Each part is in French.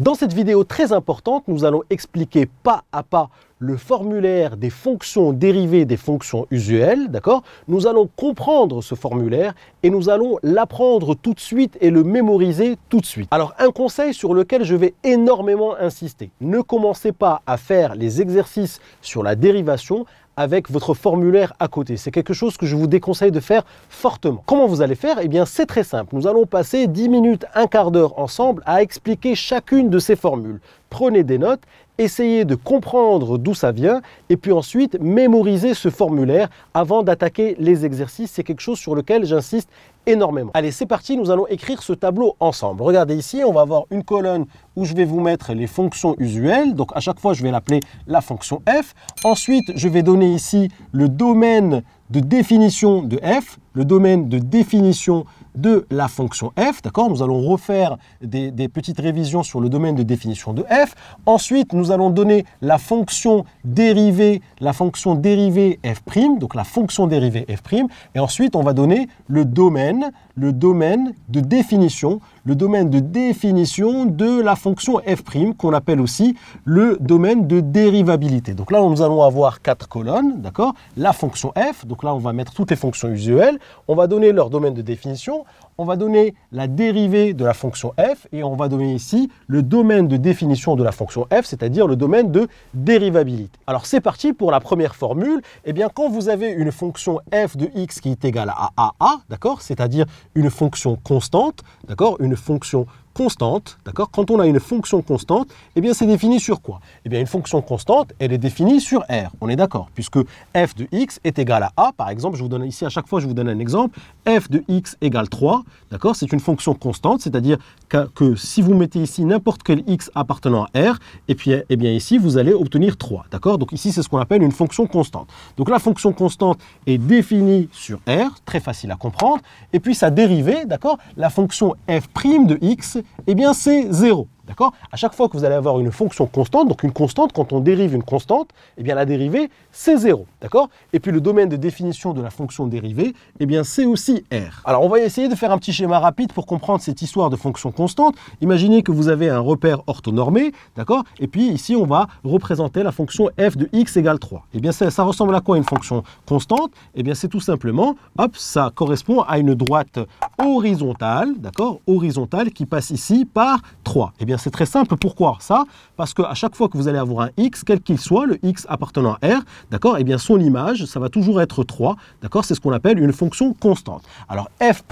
Dans cette vidéo très importante, nous allons expliquer pas à pas le formulaire des fonctions dérivées des fonctions usuelles, d'accord Nous allons comprendre ce formulaire et nous allons l'apprendre tout de suite et le mémoriser tout de suite. Alors un conseil sur lequel je vais énormément insister, ne commencez pas à faire les exercices sur la dérivation avec votre formulaire à côté. C'est quelque chose que je vous déconseille de faire fortement. Comment vous allez faire Eh bien, c'est très simple. Nous allons passer 10 minutes, un quart d'heure ensemble à expliquer chacune de ces formules. Prenez des notes essayez de comprendre d'où ça vient et puis ensuite mémoriser ce formulaire avant d'attaquer les exercices. C'est quelque chose sur lequel j'insiste énormément. Allez, c'est parti, nous allons écrire ce tableau ensemble. Regardez ici, on va avoir une colonne où je vais vous mettre les fonctions usuelles. Donc à chaque fois, je vais l'appeler la fonction f. Ensuite, je vais donner ici le domaine de définition de f, le domaine de définition de la fonction f, d'accord Nous allons refaire des, petites révisions sur le domaine de définition de f. Ensuite, nous allons donner la fonction dérivée, la fonction dérivée f', donc la fonction dérivée f', et ensuite, on va donner le domaine, le domaine de définition, le domaine de définition de la fonction f' qu'on appelle aussi le domaine de dérivabilité. Donc là, nous allons avoir quatre colonnes, d'accord La fonction f, donc là, on va mettre toutes les fonctions usuelles, on va donner leur domaine de définition, on va donner la dérivée de la fonction f et on va donner ici le domaine de définition de la fonction f, c'est-à-dire le domaine de dérivabilité. Alors c'est parti pour la première formule. Eh bien, quand vous avez une fonction f de x qui est égale à a, a d'accord, c'est-à-dire une fonction constante, d'accord, une fonction constante, d'accord Quand on a une fonction constante, eh bien c'est défini sur quoi Eh bien une fonction constante, elle est définie sur R, on est d'accord, puisque f de x est égal à a, par exemple, je vous donne ici à chaque fois, je vous donne un exemple, f de x égale 3, d'accord C'est une fonction constante, c'est-à-dire que, si vous mettez ici n'importe quel x appartenant à R, et puis eh bien ici vous allez obtenir 3, d'accord Donc ici c'est ce qu'on appelle une fonction constante. Donc la fonction constante est définie sur R, très facile à comprendre, et puis sa dérivée, d'accord La fonction f' prime de x eh bien c'est 0. D'accord À chaque fois que vous allez avoir une fonction constante, donc une constante, quand on dérive une constante, eh bien la dérivée, c'est 0. D'accord Et puis le domaine de définition de la fonction dérivée, eh bien c'est aussi R. Alors on va essayer de faire un petit schéma rapide pour comprendre cette histoire de fonction constante. Imaginez que vous avez un repère orthonormé, d'accord Et puis ici, on va représenter la fonction f de x égale 3. Eh bien ça, ressemble à quoi une fonction constante Eh bien c'est tout simplement, hop, ça correspond à une droite horizontale, d'accord Horizontale qui passe ici par 3. Eh bien c'est très simple. Pourquoi ça Parce qu'à chaque fois que vous allez avoir un x, quel qu'il soit, le x appartenant à R, d'accord Eh bien, son image, ça va toujours être 3, d'accord C'est ce qu'on appelle une fonction constante. Alors, f'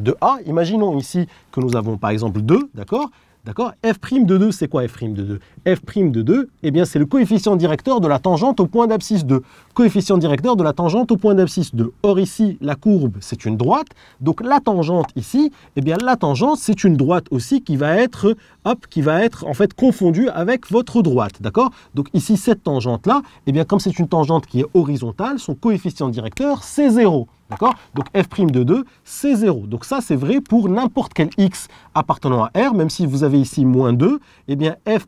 de A, imaginons ici que nous avons par exemple 2, d'accord D'accord f' de 2, c'est quoi f' de 2 f' de 2, eh bien c'est le coefficient directeur de la tangente au point d'abscisse 2. Coefficient directeur de la tangente au point d'abscisse 2. Or ici, la courbe, c'est une droite, donc la tangente ici, eh bien la tangente, c'est une droite aussi qui va être, hop, qui va être en fait confondue avec votre droite, d'accord Donc ici, cette tangente-là, eh bien comme c'est une tangente qui est horizontale, son coefficient directeur, c'est 0. D'accord Donc f' de 2, c'est 0. Donc ça, c'est vrai pour n'importe quel x appartenant à R, même si vous avez ici moins 2, eh bien f'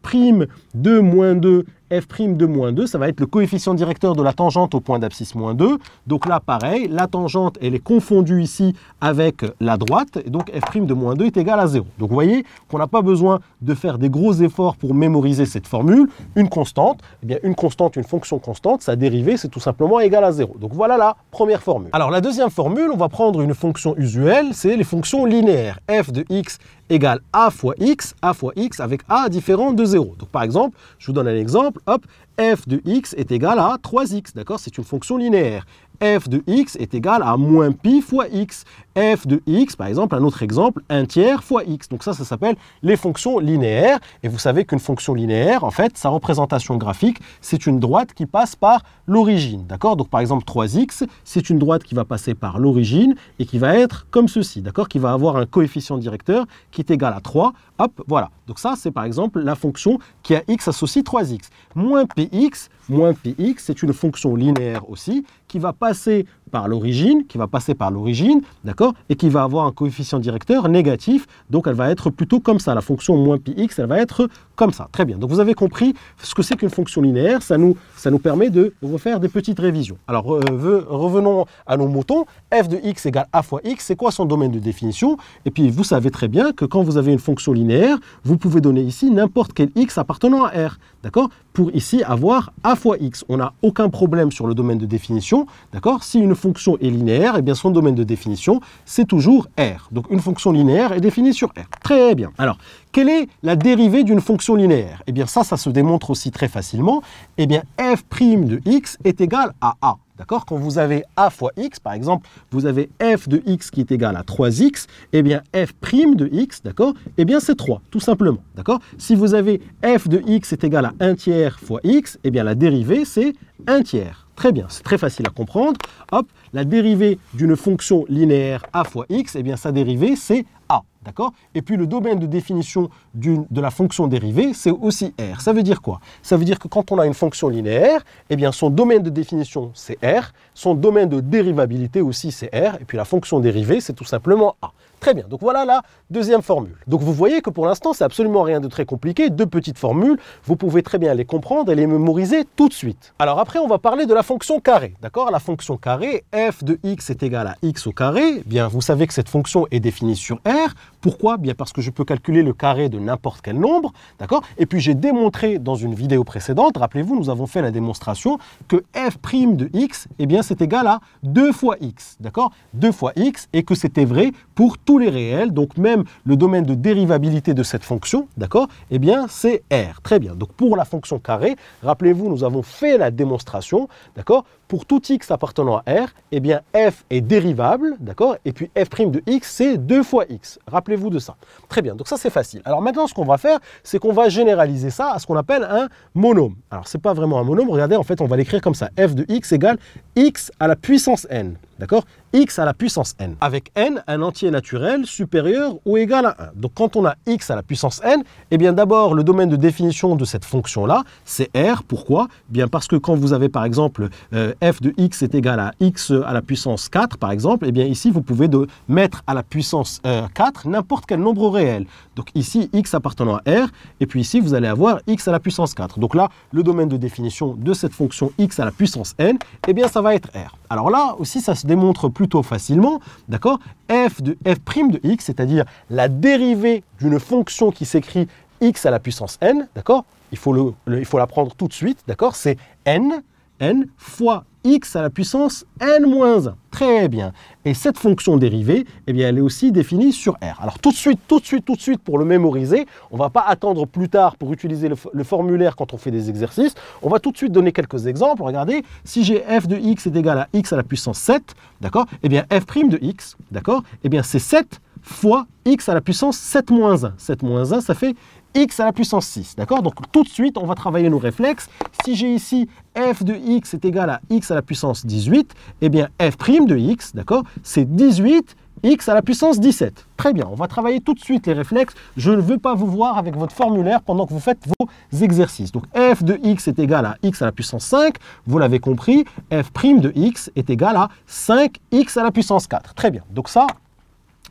de moins 2 f' de moins 2, ça va être le coefficient directeur de la tangente au point d'abscisse moins 2. Donc là, pareil, la tangente, elle est confondue ici avec la droite, et donc f' de moins 2 est égal à 0. Donc vous voyez qu'on n'a pas besoin de faire des gros efforts pour mémoriser cette formule. Une constante, eh bien une constante, une fonction constante, sa dérivée, c'est tout simplement égal à 0. Donc voilà la première formule. Alors la deuxième formule, on va prendre une fonction usuelle, c'est les fonctions linéaires. f de x égale a fois x, a fois x avec a différent de 0. Donc par exemple, je vous donne un exemple, hop, f de x est égal à 3x, d'accord C'est une fonction linéaire f de x est égal à moins pi fois x. f de x, par exemple, un autre exemple, 1 tiers fois x. Donc ça, ça s'appelle les fonctions linéaires. Et vous savez qu'une fonction linéaire, en fait, sa représentation graphique, c'est une droite qui passe par l'origine. D'accord Donc par exemple, 3x, c'est une droite qui va passer par l'origine et qui va être comme ceci, d'accord Qui va avoir un coefficient directeur qui est égal à 3. Hop, voilà. Donc ça, c'est par exemple la fonction qui a x associé 3x. Moins px, moins px, c'est une fonction linéaire aussi qui va passer par l'origine, qui va passer par l'origine, d'accord, et qui va avoir un coefficient directeur négatif. Donc elle va être plutôt comme ça. La fonction moins x, elle va être comme ça. Très bien. Donc vous avez compris ce que c'est qu'une fonction linéaire. Ça nous, ça nous permet de refaire des petites révisions. Alors euh, revenons à nos moutons. f de x égale a fois x, c'est quoi son domaine de définition Et puis vous savez très bien que quand vous avez une fonction linéaire, vous pouvez donner ici n'importe quel x appartenant à R. D'accord pour ici avoir a fois x. On n'a aucun problème sur le domaine de définition, d'accord Si une fonction est linéaire, eh bien son domaine de définition, c'est toujours r. Donc une fonction linéaire est définie sur r. Très bien. Alors, quelle est la dérivée d'une fonction linéaire Eh bien ça, ça se démontre aussi très facilement. Eh bien f' de x est égal à a. D'accord Quand vous avez a fois x, par exemple, vous avez f de x qui est égal à 3x, eh bien f' prime de x, d'accord Eh bien c'est 3, tout simplement, d'accord Si vous avez f de x est égal à 1 tiers fois x, eh bien la dérivée c'est 1 tiers. Très bien, c'est très facile à comprendre. Hop, la dérivée d'une fonction linéaire a fois x, eh bien sa dérivée c'est a. D'accord Et puis le domaine de définition de la fonction dérivée, c'est aussi R. Ça veut dire quoi Ça veut dire que quand on a une fonction linéaire, eh bien son domaine de définition, c'est R. Son domaine de dérivabilité aussi, c'est R. Et puis la fonction dérivée, c'est tout simplement A. Très bien, donc voilà la deuxième formule. Donc vous voyez que pour l'instant, c'est absolument rien de très compliqué. Deux petites formules, vous pouvez très bien les comprendre et les mémoriser tout de suite. Alors après, on va parler de la fonction carré. D'accord La fonction carré, f de x est égale à x au carré. Eh bien, vous savez que cette fonction est définie sur R. Pourquoi Bien parce que je peux calculer le carré de n'importe quel nombre, d'accord Et puis j'ai démontré dans une vidéo précédente, rappelez-vous, nous avons fait la démonstration que f' de x, eh bien c'est égal à 2 fois x, d'accord 2 fois x, et que c'était vrai pour tous les réels, donc même le domaine de dérivabilité de cette fonction, d'accord Eh bien c'est r, très bien. Donc pour la fonction carré, rappelez-vous, nous avons fait la démonstration, d'accord pour tout x appartenant à R, eh bien f est dérivable, d'accord Et puis f' prime de x, c'est 2 fois x. Rappelez-vous de ça. Très bien, donc ça c'est facile. Alors maintenant, ce qu'on va faire, c'est qu'on va généraliser ça à ce qu'on appelle un monôme. Alors n'est pas vraiment un monôme, regardez, en fait, on va l'écrire comme ça. f de x égale x à la puissance n. D'accord x à la puissance n. Avec n, un entier naturel supérieur ou égal à 1. Donc quand on a x à la puissance n, eh bien d'abord le domaine de définition de cette fonction-là, c'est r. Pourquoi eh bien Parce que quand vous avez par exemple euh, f de x est égal à x à la puissance 4 par exemple, eh bien ici vous pouvez de mettre à la puissance 4 euh, n'importe quel nombre réel. Donc ici x appartenant à r, et puis ici vous allez avoir x à la puissance 4. Donc là, le domaine de définition de cette fonction x à la puissance n, eh bien ça va être r. Alors là aussi ça se démontre plutôt facilement, d'accord f de f' de x, c'est-à-dire la dérivée d'une fonction qui s'écrit x à la puissance n, d'accord il faut, le, prendre il faut l'apprendre tout de suite, d'accord C'est n, n fois x à la puissance n-1. Très bien. Et cette fonction dérivée, eh bien, elle est aussi définie sur R. Alors tout de suite, tout de suite, tout de suite, pour le mémoriser, on ne va pas attendre plus tard pour utiliser le, formulaire quand on fait des exercices. On va tout de suite donner quelques exemples. Regardez, si j'ai f de x est égal à x à la puissance 7, d'accord Eh bien, f' prime de x, d'accord Eh bien, c'est 7 fois x à la puissance 7 moins 1. 7 moins 1, ça fait x à la puissance 6, d'accord Donc tout de suite, on va travailler nos réflexes. Si j'ai ici f de x est égal à x à la puissance 18, eh bien f' prime de x, d'accord C'est 18 x à la puissance 17. Très bien, on va travailler tout de suite les réflexes. Je ne veux pas vous voir avec votre formulaire pendant que vous faites vos exercices. Donc f de x est égal à x à la puissance 5, vous l'avez compris, f' prime de x est égal à 5x à la puissance 4. Très bien, donc ça,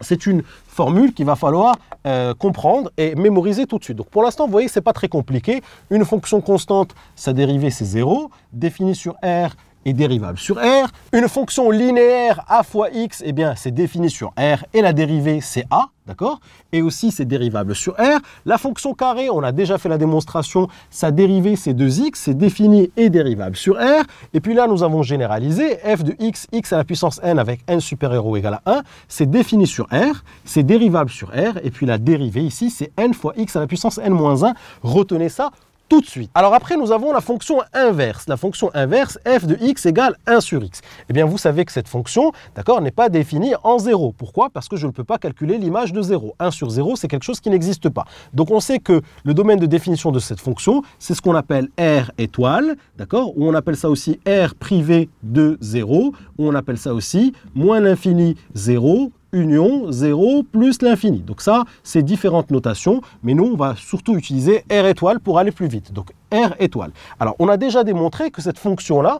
c'est une formule qu'il va falloir euh, comprendre et mémoriser tout de suite. Donc pour l'instant, vous voyez, ce n'est pas très compliqué. Une fonction constante, sa dérivée, c'est 0. Définie sur R, est dérivable sur R. Une fonction linéaire a fois x, eh bien, c'est défini sur R et la dérivée, c'est a, d'accord Et aussi, c'est dérivable sur R. La fonction carré, on a déjà fait la démonstration, sa dérivée, c'est 2x, c'est défini et dérivable sur R. Et puis là, nous avons généralisé f de x, x à la puissance n avec n supérieur ou égal à 1, c'est défini sur R, c'est dérivable sur R. Et puis la dérivée ici, c'est n fois x à la puissance n moins 1. Retenez ça tout de suite. Alors après, nous avons la fonction inverse. La fonction inverse, f de x égale 1 sur x. Eh bien, vous savez que cette fonction, d'accord, n'est pas définie en 0. Pourquoi Parce que je ne peux pas calculer l'image de 0. 1 sur 0, c'est quelque chose qui n'existe pas. Donc on sait que le domaine de définition de cette fonction, c'est ce qu'on appelle R étoile, d'accord, ou on appelle ça aussi R privé de 0, ou on appelle ça aussi moins l'infini 0, union 0 plus l'infini. Donc ça, c'est différentes notations, mais nous, on va surtout utiliser R étoile pour aller plus vite. Donc R étoile. Alors, on a déjà démontré que cette fonction-là,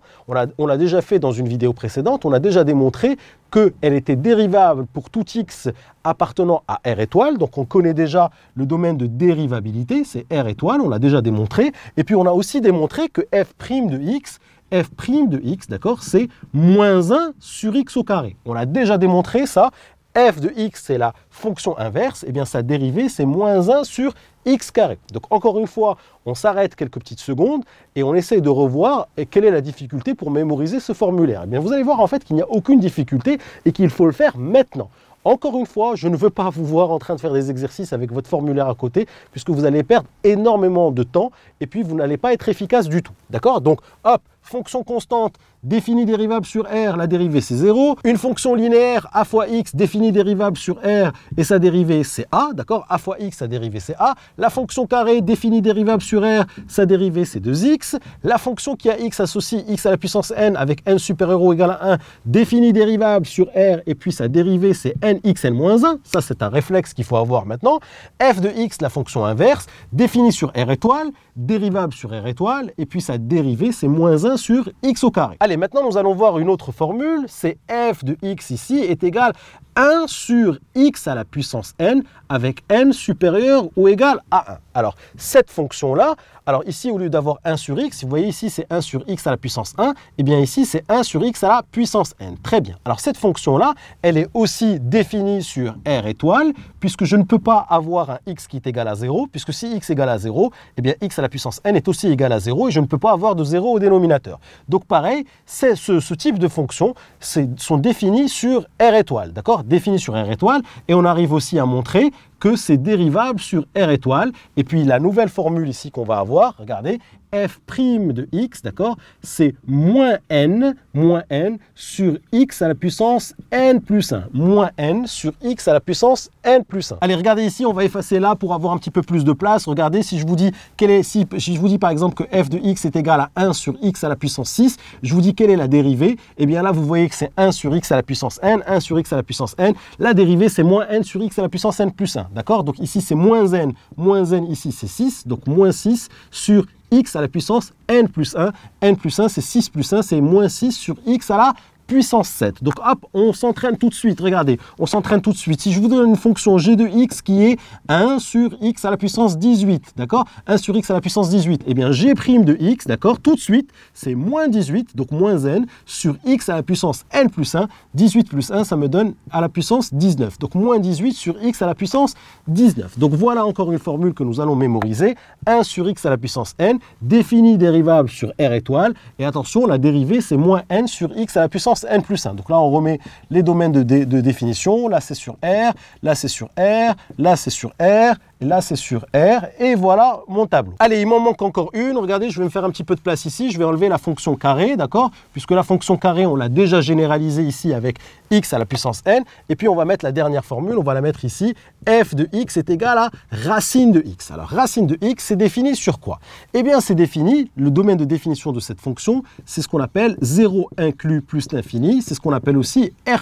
on l'a déjà fait dans une vidéo précédente, on a déjà démontré qu'elle était dérivable pour tout x appartenant à R étoile. Donc, on connaît déjà le domaine de dérivabilité, c'est R étoile, on l'a déjà démontré. Et puis, on a aussi démontré que f' prime de x f' de x, d'accord, c'est moins 1 sur x au carré. On l'a déjà démontré ça, f de x, c'est la fonction inverse, et eh bien sa dérivée, c'est moins 1 sur x carré. Donc encore une fois, on s'arrête quelques petites secondes et on essaie de revoir eh, quelle est la difficulté pour mémoriser ce formulaire. Et eh bien vous allez voir en fait qu'il n'y a aucune difficulté et qu'il faut le faire maintenant. Encore une fois, je ne veux pas vous voir en train de faire des exercices avec votre formulaire à côté, puisque vous allez perdre énormément de temps et puis vous n'allez pas être efficace du tout. D'accord Donc, hop, fonction constante définie dérivable sur R, la dérivée c'est 0. Une fonction linéaire A fois X définie dérivable sur R et sa dérivée c'est A, d'accord A fois X, sa dérivée c'est A. La fonction carré définie dérivable sur R, sa dérivée c'est 2X. La fonction qui a X associe X à la puissance N avec N supérieur ou égal à 1 définie dérivable sur R et puis sa dérivée c'est NXN moins 1. Ça c'est un réflexe qu'il faut avoir maintenant. F de X, la fonction inverse, définie sur R étoile, dérivable sur R étoile et puis sa dérivée c'est moins 1 sur x au carré. Allez, maintenant nous allons voir une autre formule, c'est f de x ici est égal 1 sur x à la puissance n avec n supérieur ou égal à 1. Alors, cette fonction-là, alors ici, au lieu d'avoir 1 sur x, vous voyez ici, c'est 1 sur x à la puissance 1, et eh bien ici, c'est 1 sur x à la puissance n. Très bien. Alors cette fonction-là, elle est aussi définie sur r étoile, puisque je ne peux pas avoir un x qui est égal à 0, puisque si x égal à 0, et eh bien x à la puissance n est aussi égal à 0, et je ne peux pas avoir de 0 au dénominateur. Donc pareil, c'est ce, ce, type de fonctions sont définies sur r étoile, d'accord Définies sur r étoile, et on arrive aussi à montrer que c'est dérivable sur R étoile. Et puis la nouvelle formule ici qu'on va avoir, regardez, f' prime de x, d'accord C'est moins n, moins n sur x à la puissance n plus 1. Moins n sur x à la puissance n plus 1. Allez, regardez ici, on va effacer là pour avoir un petit peu plus de place. Regardez, si je vous dis, quel est, si, je vous dis par exemple que f de x est égal à 1 sur x à la puissance 6, je vous dis quelle est la dérivée. Eh bien là, vous voyez que c'est 1 sur x à la puissance n, 1 sur x à la puissance n. La dérivée, c'est moins n sur x à la puissance n plus 1, d'accord Donc ici, c'est moins n, moins n ici, c'est 6, donc moins 6 sur x à la puissance n plus 1. n plus 1, c'est 6 plus 1, c'est moins 6 sur x à la puissance 7. Donc hop, on s'entraîne tout de suite, regardez, on s'entraîne tout de suite. Si je vous donne une fonction g de x qui est 1 sur x à la puissance 18, d'accord 1 sur x à la puissance 18, et eh bien g' de x, d'accord, tout de suite, c'est moins 18, donc moins n, sur x à la puissance n plus 1, 18 plus 1, ça me donne à la puissance 19. Donc moins 18 sur x à la puissance 19. Donc voilà encore une formule que nous allons mémoriser, 1 sur x à la puissance n, définie dérivable sur r étoile, et attention, la dérivée, c'est moins n sur x à la puissance n plus 1. Donc là, on remet les domaines de, de définition. Là, c'est sur R, là, c'est sur R, là, c'est sur R, Là, c'est sur R. Et voilà mon tableau. Allez, il m'en manque encore une. Regardez, je vais me faire un petit peu de place ici. Je vais enlever la fonction carré, d'accord Puisque la fonction carré, on l'a déjà généralisée ici avec x à la puissance n. Et puis, on va mettre la dernière formule. On va la mettre ici. f de x est égal à racine de x. Alors, racine de x, c'est défini sur quoi Eh bien, c'est défini, le domaine de définition de cette fonction, c'est ce qu'on appelle 0 inclus plus l'infini. C'est ce qu'on appelle aussi R+.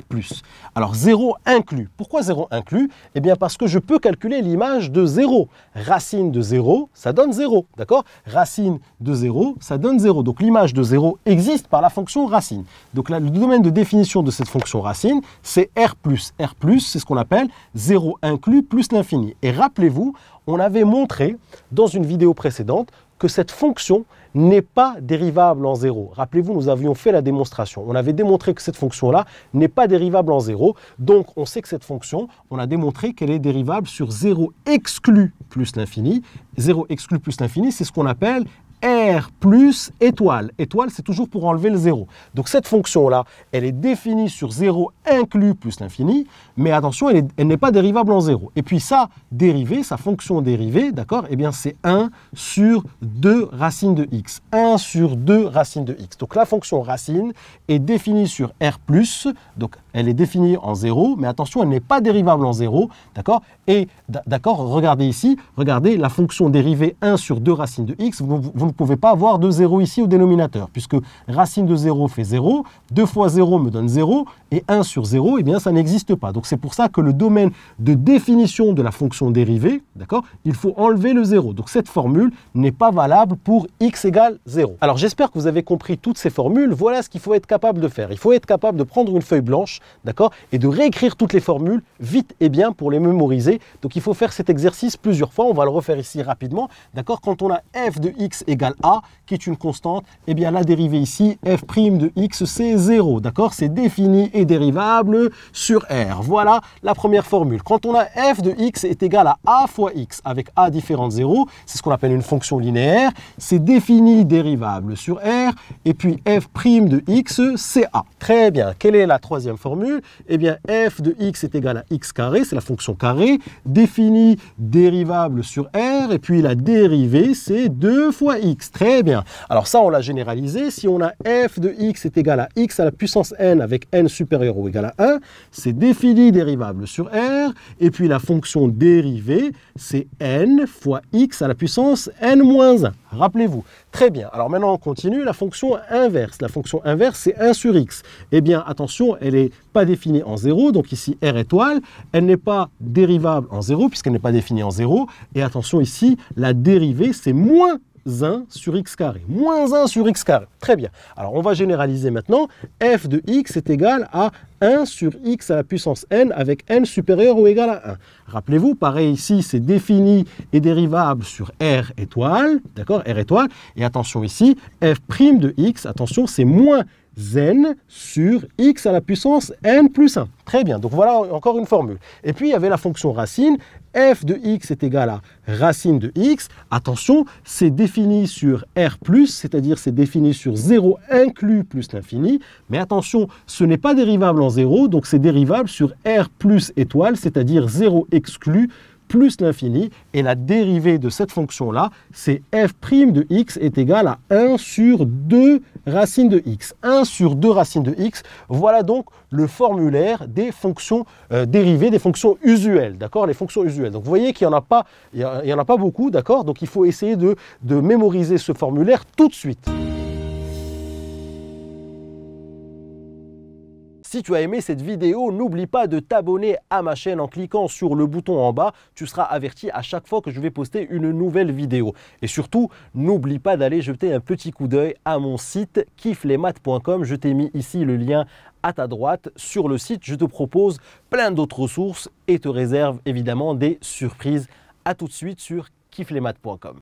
Alors, 0 inclus. Pourquoi 0 inclus Eh bien, parce que je peux calculer l'image de 0. Racine de 0, ça donne 0, d'accord Racine de 0, ça donne 0. Donc l'image de 0 existe par la fonction racine. Donc là, le domaine de définition de cette fonction racine, c'est R+. R+, c'est ce qu'on appelle 0 inclus plus l'infini. Et rappelez-vous, on avait montré dans une vidéo précédente que cette fonction n'est pas dérivable en zéro. Rappelez-vous, nous avions fait la démonstration. On avait démontré que cette fonction-là n'est pas dérivable en zéro. Donc, on sait que cette fonction, on a démontré qu'elle est dérivable sur 0 exclu plus l'infini. 0 exclu plus l'infini, c'est ce qu'on appelle R plus étoile. Étoile, c'est toujours pour enlever le 0. Donc cette fonction-là, elle est définie sur 0 inclus plus l'infini, mais attention, elle n'est pas dérivable en 0. Et puis ça, dérivée, sa fonction dérivée, d'accord Eh bien, c'est 1 sur 2 racine de x. 1 sur 2 racine de x. Donc la fonction racine est définie sur R plus, donc elle est définie en 0, mais attention, elle n'est pas dérivable en 0, d'accord Et d'accord, regardez ici, regardez la fonction dérivée 1 sur 2 racines de x, vous, ne pouvez pas avoir de 0 ici au dénominateur, puisque racine de 0 fait 0, 2 fois 0 me donne 0, et 1 sur 0, eh bien ça n'existe pas. Donc c'est pour ça que le domaine de définition de la fonction dérivée, d'accord Il faut enlever le 0. Donc cette formule n'est pas valable pour x égale 0. Alors j'espère que vous avez compris toutes ces formules, voilà ce qu'il faut être capable de faire. Il faut être capable de prendre une feuille blanche, d'accord Et de réécrire toutes les formules vite et bien pour les mémoriser. Donc il faut faire cet exercice plusieurs fois, on va le refaire ici rapidement, d'accord Quand on a f de x égale a, qui est une constante, eh bien la dérivée ici, f' prime de x, c'est 0, d'accord C'est défini et dérivable sur R. Voilà la première formule. Quand on a f de x est égal à a fois x, avec a différent de 0, c'est ce qu'on appelle une fonction linéaire, c'est défini dérivable sur R, et puis f' prime de x, c'est a. Très bien, quelle est la troisième formule formule Eh bien, f de x est égal à x carré, c'est la fonction carré, définie dérivable sur r, et puis la dérivée, c'est 2 fois x. Très bien. Alors ça, on l'a généralisé. Si on a f de x est égal à x à la puissance n avec n supérieur ou égal à 1, c'est défini dérivable sur r, et puis la fonction dérivée, c'est n fois x à la puissance n moins 1. Rappelez-vous, Très bien. Alors maintenant, on continue. La fonction inverse. La fonction inverse, c'est 1 sur x. Eh bien, attention, elle n'est pas définie en 0. Donc ici, r étoile, elle n'est pas dérivable en 0 puisqu'elle n'est pas définie en 0. Et attention ici, la dérivée, c'est moins 1 sur x carré. Moins 1 sur x carré. Très bien. Alors on va généraliser maintenant. f de x est égal à 1 sur x à la puissance n avec n supérieur ou égal à 1. Rappelez-vous, pareil ici, c'est défini et dérivable sur r étoile. D'accord R étoile. Et attention ici, f' prime de x, attention, c'est moins n sur x à la puissance n plus 1. Très bien, donc voilà encore une formule. Et puis il y avait la fonction racine, f de x est égal à racine de x. Attention, c'est défini sur R+, c'est-à-dire c'est défini sur 0 inclus plus l'infini. Mais attention, ce n'est pas dérivable en 0, donc c'est dérivable sur R plus étoile, c'est-à-dire 0 exclu plus l'infini. Et la dérivée de cette fonction-là, c'est f' prime de x est égal à 1 sur 2 racine de x. 1 sur 2 racine de x, voilà donc le formulaire des fonctions euh, dérivées, des fonctions usuelles, d'accord Les fonctions usuelles. Donc vous voyez qu'il n'y en, a pas, il en a pas beaucoup, d'accord Donc il faut essayer de mémoriser ce formulaire tout de suite. Si tu as aimé cette vidéo, n'oublie pas de t'abonner à ma chaîne en cliquant sur le bouton en bas. Tu seras averti à chaque fois que je vais poster une nouvelle vidéo. Et surtout, n'oublie pas d'aller jeter un petit coup d'œil à mon site kifflesmaths.com. Je t'ai mis ici le lien à ta droite sur le site. Je te propose plein d'autres ressources et te réserve évidemment des surprises. À tout de suite sur kifflesmaths.com.